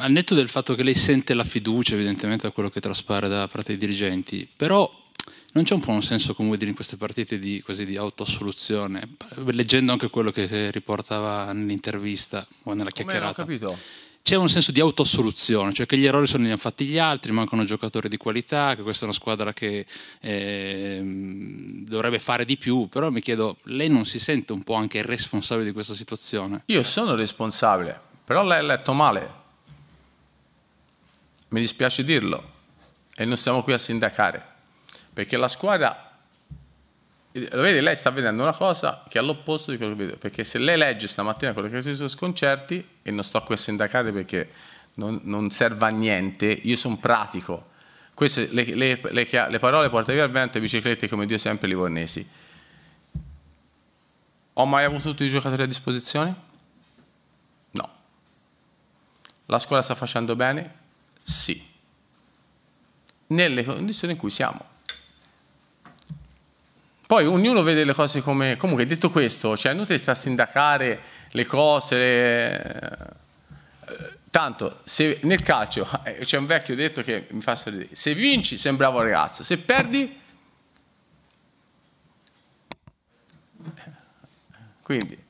al netto del fatto che lei sente la fiducia evidentemente a quello che traspare da parte dei dirigenti, però non c'è un po' un senso come dire in queste partite di, così, di autoassoluzione, leggendo anche quello che riportava nell'intervista o nella chiacchierata. C'è un senso di autoassoluzione, cioè che gli errori sono li hanno fatti gli altri, mancano giocatori di qualità, che questa è una squadra che eh, dovrebbe fare di più, però mi chiedo, lei non si sente un po' anche responsabile di questa situazione? Io sono responsabile, però lei ha letto male, mi dispiace dirlo, e non siamo qui a sindacare, perché la squadra, lo vedi, lei sta vedendo una cosa che è all'opposto di quello che vedo, perché se lei legge stamattina quello che si sono sconcerti, e non sto qui a sindacare perché non, non serve a niente, io sono pratico, queste le, le, le, le parole portate via al vento e biciclette come Dio sempre livornesi. Ho mai avuto tutti i giocatori a disposizione? No. La scuola sta facendo bene, sì, nelle condizioni in cui siamo. Poi ognuno vede le cose come... Comunque, detto questo, cioè è inutile sta a sindacare le cose... Le... Eh, tanto, se nel calcio eh, c'è un vecchio detto che mi fa sorridere, se vinci sei un bravo ragazzo, se perdi... Quindi,